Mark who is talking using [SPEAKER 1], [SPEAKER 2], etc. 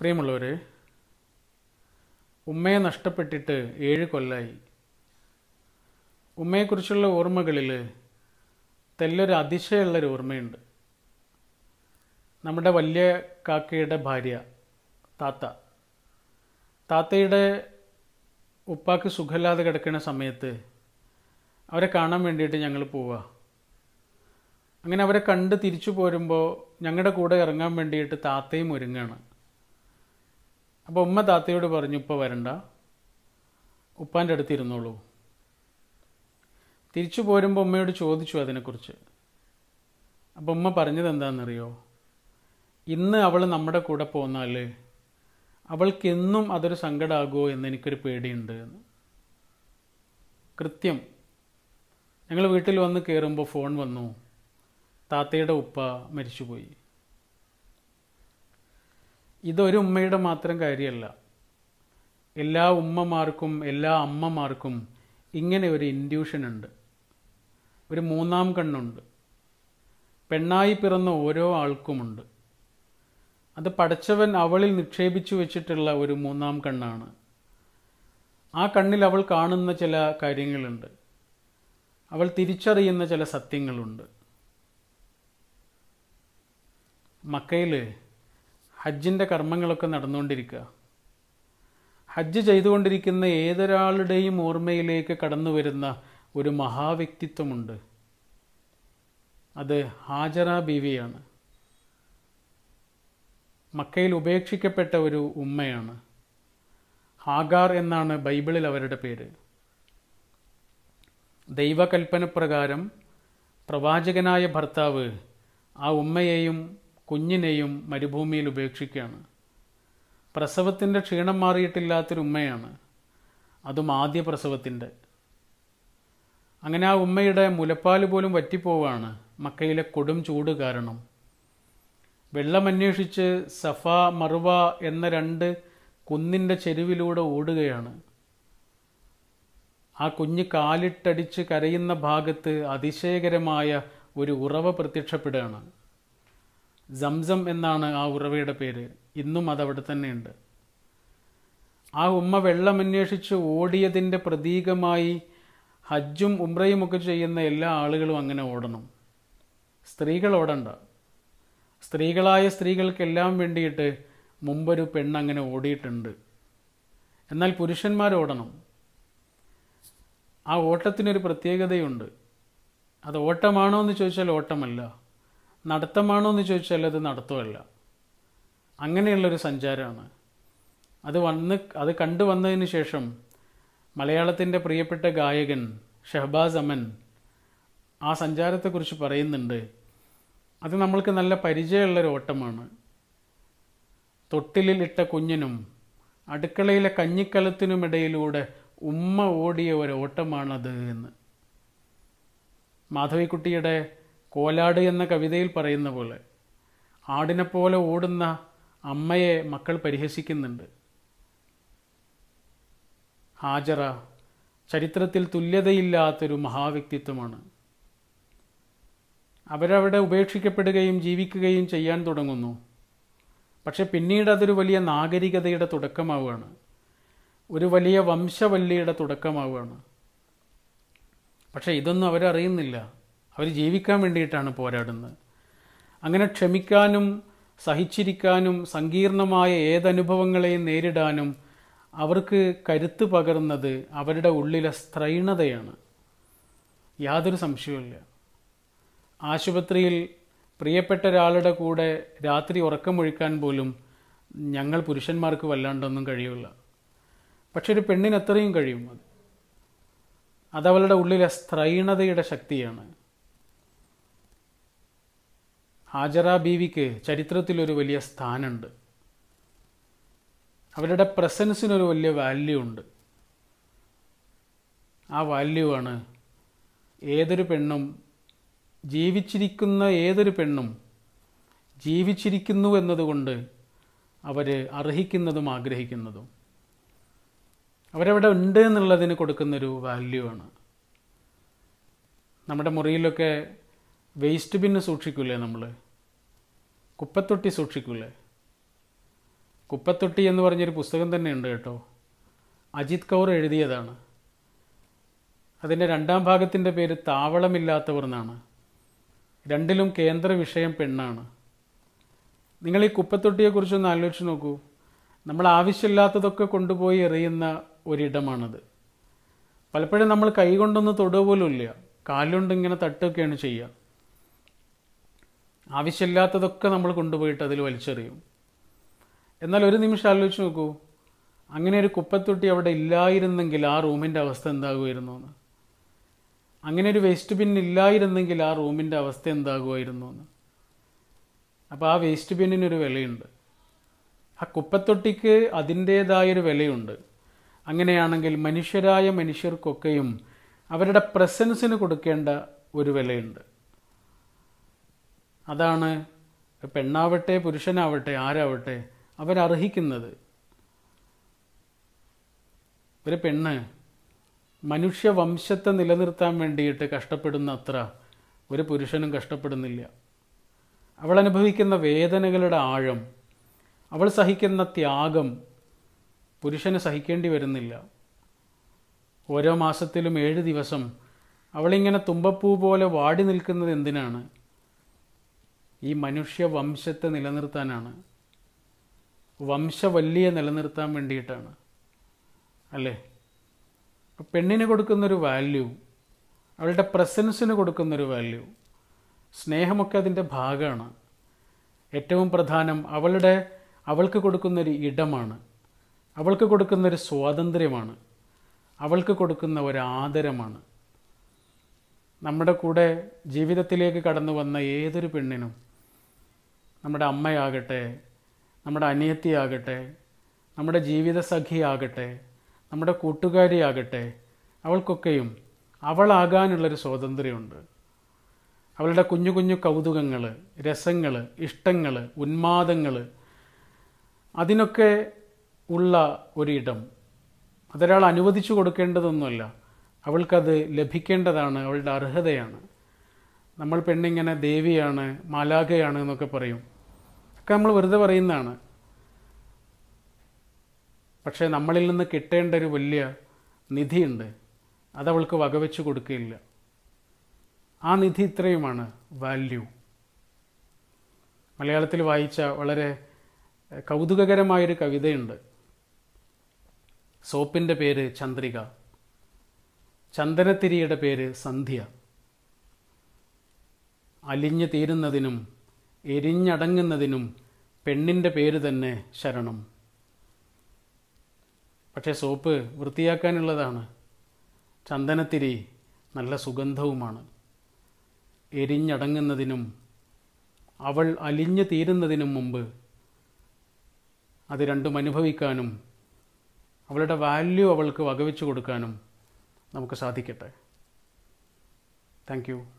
[SPEAKER 1] പ്രിയമുള്ളവരെ ഉമ്മയെ നഷ്ടപ്പെട്ടിട്ട് ഏഴ് കൊല്ലായി ഉമ്മയെക്കുറിച്ചുള്ള ഓർമ്മകളിൽ തെല്ലൊരു അതിശയമുള്ളൊരു ഓർമ്മയുണ്ട് നമ്മുടെ വലിയ കാക്കയുടെ ഭാര്യ താത്ത താത്തയുടെ ഉപ്പാക്ക് സുഖമില്ലാതെ കിടക്കുന്ന സമയത്ത് അവരെ കാണാൻ വേണ്ടിയിട്ട് ഞങ്ങൾ പോവുക അങ്ങനെ അവരെ കണ്ട് തിരിച്ചു പോരുമ്പോൾ ഞങ്ങളുടെ കൂടെ ഇറങ്ങാൻ വേണ്ടിയിട്ട് താത്തയും ഒരുങ്ങുകയാണ് അപ്പോൾ ഉമ്മ താത്തയോട് പറഞ്ഞു ഉപ്പ വരണ്ട ഉപ്പാൻ്റെ അടുത്ത് ഇരുന്നോളൂ തിരിച്ചു പോരുമ്പോൾ ഉമ്മയോട് ചോദിച്ചു അതിനെക്കുറിച്ച് അപ്പോൾ ഉമ്മ പറഞ്ഞത് എന്താണെന്നറിയോ ഇന്ന് അവൾ നമ്മുടെ കൂടെ പോന്നാൽ അവൾക്കെന്നും അതൊരു സങ്കടമാകുമോ എന്നെനിക്കൊരു പേടിയുണ്ട് എന്ന് കൃത്യം ഞങ്ങൾ വീട്ടിൽ വന്ന് കയറുമ്പോൾ ഫോൺ വന്നു താത്തയുടെ ഉപ്പ മരിച്ചുപോയി ഇതൊരു ഉമ്മയുടെ മാത്രം കാര്യമല്ല എല്ലാ ഉമ്മമാർക്കും എല്ലാ അമ്മമാർക്കും ഇങ്ങനെ ഒരു ഇൻഡ്യൂഷൻ ഉണ്ട് ഒരു മൂന്നാം കണ്ണുണ്ട് പെണ്ണായി പിറന്ന ഓരോ ആൾക്കുമുണ്ട് അത് പടച്ചവൻ അവളിൽ നിക്ഷേപിച്ചു വെച്ചിട്ടുള്ള ഒരു മൂന്നാം കണ്ണാണ് ആ കണ്ണിൽ അവൾ കാണുന്ന ചില കാര്യങ്ങളുണ്ട് അവൾ തിരിച്ചറിയുന്ന ചില സത്യങ്ങളുണ്ട് മക്കയിൽ ഹജ്ജിൻ്റെ കർമ്മങ്ങളൊക്കെ നടന്നുകൊണ്ടിരിക്കുക ഹജ്ജ് ചെയ്തുകൊണ്ടിരിക്കുന്ന ഏതൊരാളുടെയും ഓർമ്മയിലേക്ക് കടന്നു വരുന്ന ഒരു മഹാവ്യക്തിത്വമുണ്ട് അത് ഹാജറ ബീവിയാണ് മക്കയിൽ ഉപേക്ഷിക്കപ്പെട്ട ഒരു ഉമ്മയാണ് ഹാഗാർ എന്നാണ് ബൈബിളിൽ അവരുടെ പേര് ദൈവകൽപ്പന പ്രകാരം പ്രവാചകനായ ഭർത്താവ് ആ ഉമ്മയെയും കുഞ്ഞിനെയും മരുഭൂമിയിൽ ഉപേക്ഷിക്കുകയാണ് പ്രസവത്തിൻ്റെ ക്ഷീണം ഉമ്മയാണ് അതും ആദ്യ പ്രസവത്തിൻ്റെ അങ്ങനെ ആ ഉമ്മയുടെ മുലപ്പാൽ പോലും വറ്റിപ്പോവാണ് മക്കയിലെ കൊടും ചൂട് കാരണം വെള്ളം അന്വേഷിച്ച് സഫ മറുവ എന്ന രണ്ട് കുന്നിൻ്റെ ചെരുവിലൂടെ ഓടുകയാണ് ആ കുഞ്ഞ് കാലിട്ടടിച്ച് കരയുന്ന ഭാഗത്ത് അതിശയകരമായ ഒരു ഉറവ പ്രത്യക്ഷപ്പെടുകയാണ് സംസം എന്നാണ് ആ ഉറവയുടെ പേര് ഇന്നും അതവിടെ തന്നെയുണ്ട് ആ ഉമ്മ വെള്ളമന്വേഷിച്ച് ഓടിയതിൻ്റെ പ്രതീകമായി ഹജ്ജും ഉമ്രയും ഒക്കെ ചെയ്യുന്ന എല്ലാ ആളുകളും അങ്ങനെ ഓടണം സ്ത്രീകൾ ഓടണ്ട സ്ത്രീകളായ സ്ത്രീകൾക്കെല്ലാം വേണ്ടിയിട്ട് മുമ്പൊരു പെണ്ണങ്ങനെ ഓടിയിട്ടുണ്ട് എന്നാൽ പുരുഷന്മാർ ഓടണം ആ ഓട്ടത്തിനൊരു പ്രത്യേകതയുണ്ട് അത് ഓട്ടമാണോ എന്ന് ചോദിച്ചാൽ ഓട്ടമല്ല നടത്തമാണോ എന്ന് ചോദിച്ചാൽ അത് നടത്തമല്ല അങ്ങനെയുള്ളൊരു സഞ്ചാരമാണ് അത് വന്ന് അത് കണ്ടു വന്നതിന് ശേഷം മലയാളത്തിൻ്റെ പ്രിയപ്പെട്ട ഗായകൻ ഷഹബാസ് അമൻ ആ സഞ്ചാരത്തെക്കുറിച്ച് പറയുന്നുണ്ട് അത് നമ്മൾക്ക് നല്ല പരിചയമുള്ളൊരു ഓട്ടമാണ് തൊട്ടിലിലിട്ട കുഞ്ഞിനും അടുക്കളയിലെ കഞ്ഞിക്കലത്തിനുമിടയിലൂടെ ഉമ്മ ഓടിയ ഒരു ഓട്ടമാണത് എന്ന് മാധവിക്കുട്ടിയുടെ കോലാട് എന്ന കവിതയിൽ പറയുന്ന പോലെ ആടിനെപ്പോലെ ഓടുന്ന അമ്മയെ മക്കൾ പരിഹസിക്കുന്നുണ്ട് ഹാജറ ചരിത്രത്തിൽ തുല്യതയില്ലാത്തൊരു മഹാവ്യക്തിത്വമാണ് അവരവിടെ ഉപേക്ഷിക്കപ്പെടുകയും ജീവിക്കുകയും ചെയ്യാൻ തുടങ്ങുന്നു പക്ഷെ പിന്നീട് അതൊരു വലിയ നാഗരികതയുടെ തുടക്കമാവുകയാണ് ഒരു വലിയ വംശവല്ലിയുടെ തുടക്കമാവുകയാണ് പക്ഷേ ഇതൊന്നും അവരറിയുന്നില്ല അവർ ജീവിക്കാൻ വേണ്ടിയിട്ടാണ് പോരാടുന്നത് അങ്ങനെ ക്ഷമിക്കാനും സഹിച്ചിരിക്കാനും സങ്കീർണമായ ഏതനുഭവങ്ങളെയും നേരിടാനും അവർക്ക് കരുത്ത് പകർന്നത് അവരുടെ ഉള്ളിലെ സ്ത്രൈണതയാണ് യാതൊരു സംശയവുമില്ല ആശുപത്രിയിൽ പ്രിയപ്പെട്ട ഒരാളുടെ കൂടെ രാത്രി ഉറക്കമൊഴിക്കാൻ പോലും ഞങ്ങൾ പുരുഷന്മാർക്ക് വല്ലാണ്ടൊന്നും കഴിയില്ല പക്ഷെ ഒരു പെണ്ണിനത്രയും കഴിയും അത് അതവളുടെ ഉള്ളിലെ സ്ത്രൈണതയുടെ ശക്തിയാണ് ഹാജറ ബീവിക്ക് ചരിത്രത്തിലൊരു വലിയ സ്ഥാനമുണ്ട് അവരുടെ പ്രസൻസിനൊരു വലിയ വാല്യൂ ഉണ്ട് ആ വാല്യൂ ആണ് ഏതൊരു പെണ്ണും ജീവിച്ചിരിക്കുന്ന ഏതൊരു പെണ്ണും ജീവിച്ചിരിക്കുന്നു എന്നതുകൊണ്ട് അവർ അർഹിക്കുന്നതും ആഗ്രഹിക്കുന്നതും അവരവിടെ ഉണ്ട് എന്നുള്ളതിന് കൊടുക്കുന്നൊരു വാല്യൂ ആണ് നമ്മുടെ മുറിയിലൊക്കെ വേസ്റ്റ് ബിന്ന് സൂക്ഷിക്കില്ലേ നമ്മൾ കുപ്പത്തൊട്ടി സൂക്ഷിക്കൂലേ കുപ്പത്തൊട്ടി എന്ന് പറഞ്ഞൊരു പുസ്തകം തന്നെയുണ്ട് കേട്ടോ അജിത് കൗർ എഴുതിയതാണ് അതിൻ്റെ രണ്ടാം ഭാഗത്തിൻ്റെ പേര് താവളമില്ലാത്തവർ എന്നാണ് രണ്ടിലും കേന്ദ്ര വിഷയം പെണ്ണാണ് നിങ്ങൾ ഈ കുപ്പത്തൊട്ടിയെക്കുറിച്ചൊന്ന് ആലോചിച്ച് നോക്കൂ നമ്മൾ ആവശ്യമില്ലാത്തതൊക്കെ കൊണ്ടുപോയി എറിയുന്ന ഒരിടമാണത് പലപ്പോഴും നമ്മൾ കൈകൊണ്ടൊന്ന് തൊടുക പോലും ഇല്ല കാലുകൊണ്ട് ഇങ്ങനെ തട്ടുകയൊക്കെയാണ് ചെയ്യുക ആവശ്യമില്ലാത്തതൊക്കെ നമ്മൾ കൊണ്ടുപോയിട്ട് അതിൽ വലിച്ചെറിയും എന്നാൽ ഒരു നിമിഷം ആലോചിച്ച് നോക്കൂ അങ്ങനെ ഒരു കുപ്പത്തൊട്ടി അവിടെ ഇല്ലായിരുന്നെങ്കിൽ ആ റൂമിൻ്റെ അവസ്ഥ എന്താകുമായിരുന്നു എന്ന് അങ്ങനെ ഒരു വേസ്റ്റ് ബിൻ ഇല്ലായിരുന്നെങ്കിൽ ആ റൂമിൻ്റെ അവസ്ഥ എന്താകുമായിരുന്നു എന്ന് അപ്പോൾ ആ വേസ്റ്റ് ബിന്നിനൊരു വിലയുണ്ട് ആ കുപ്പത്തൊട്ടിക്ക് അതിൻ്റേതായൊരു വിലയുണ്ട് അങ്ങനെയാണെങ്കിൽ മനുഷ്യരായ മനുഷ്യർക്കൊക്കെയും അവരുടെ പ്രസൻസിന് കൊടുക്കേണ്ട ഒരു വിലയുണ്ട് അതാണ് പെണ്ണാവട്ടെ പുരുഷനാവട്ടെ ആരാവട്ടെ അവരർഹിക്കുന്നത് ഒരു പെണ്ണ് മനുഷ്യവംശത്തെ നിലനിർത്താൻ വേണ്ടിയിട്ട് കഷ്ടപ്പെടുന്ന അത്ര ഒരു പുരുഷനും കഷ്ടപ്പെടുന്നില്ല അവൾ അനുഭവിക്കുന്ന വേദനകളുടെ ആഴം അവൾ സഹിക്കുന്ന ത്യാഗം പുരുഷന് സഹിക്കേണ്ടി വരുന്നില്ല ഓരോ മാസത്തിലും ഏഴ് ദിവസം അവളിങ്ങനെ തുമ്പപ്പൂ പോലെ വാടി നിൽക്കുന്നത് എന്തിനാണ് ഈ മനുഷ്യ വംശത്തെ നിലനിർത്താനാണ് വംശവല്ലിയെ നിലനിർത്താൻ വേണ്ടിയിട്ടാണ് അല്ലേ പെണ്ണിന് കൊടുക്കുന്നൊരു വാല്യൂ അവളുടെ പ്രസൻസിന് കൊടുക്കുന്നൊരു വാല്യൂ സ്നേഹമൊക്കെ അതിൻ്റെ ഭാഗമാണ് ഏറ്റവും പ്രധാനം അവളുടെ അവൾക്ക് കൊടുക്കുന്നൊരു ഇടമാണ് അവൾക്ക് കൊടുക്കുന്നൊരു സ്വാതന്ത്ര്യമാണ് അവൾക്ക് കൊടുക്കുന്ന ഒരു ആദരമാണ് നമ്മുടെ കൂടെ ജീവിതത്തിലേക്ക് കടന്നു വന്ന ഏതൊരു പെണ്ണിനും നമ്മുടെ അമ്മയാകട്ടെ നമ്മുടെ അനിയത്തിയാകട്ടെ നമ്മുടെ ജീവിത സഖിയാകട്ടെ നമ്മുടെ കൂട്ടുകാരിയാകട്ടെ അവൾക്കൊക്കെയും അവളാകാനുള്ളൊരു സ്വാതന്ത്ര്യമുണ്ട് അവളുടെ കുഞ്ഞു കുഞ്ഞു കൗതുകങ്ങൾ രസങ്ങൾ ഇഷ്ടങ്ങൾ ഉന്മാദങ്ങൾ അതിനൊക്കെ ഉള്ള ഒരിടം അതൊരാൾ അനുവദിച്ചു കൊടുക്കേണ്ടതൊന്നുമല്ല അവൾക്കത് ലഭിക്കേണ്ടതാണ് അവളുടെ അർഹതയാണ് നമ്മൾ പെണ്ണിങ്ങനെ ദേവിയാണ് മാലാഖയാണ് എന്നൊക്കെ പറയും ഒക്കെ നമ്മൾ വെറുതെ പറയുന്നതാണ് പക്ഷേ നമ്മളിൽ നിന്ന് കിട്ടേണ്ട ഒരു വലിയ നിധിയുണ്ട് അതവൾക്ക് വകവെച്ച് കൊടുക്കുകയില്ല ആ നിധി ഇത്രയുമാണ് വാല്യൂ മലയാളത്തിൽ വായിച്ച വളരെ കൗതുകകരമായൊരു കവിതയുണ്ട് സോപ്പിൻ്റെ പേര് ചന്ദ്രിക ചന്ദനത്തിരിയുടെ പേര് സന്ധ്യ അലിഞ്ഞു തീരുന്നതിനും എരിഞ്ഞടങ്ങുന്നതിനും പെണ്ണിൻ്റെ പേര് തന്നെ ശരണം പക്ഷേ സോപ്പ് വൃത്തിയാക്കാനുള്ളതാണ് ചന്ദനത്തിരി നല്ല സുഗന്ധവുമാണ് എരിഞ്ഞടങ്ങുന്നതിനും അവൾ അലിഞ്ഞു തീരുന്നതിനും മുമ്പ് അത് രണ്ടും അനുഭവിക്കാനും അവളുടെ വാല്യൂ അവൾക്ക് വകവെച്ചു കൊടുക്കാനും നമുക്ക് സാധിക്കട്ടെ താങ്ക്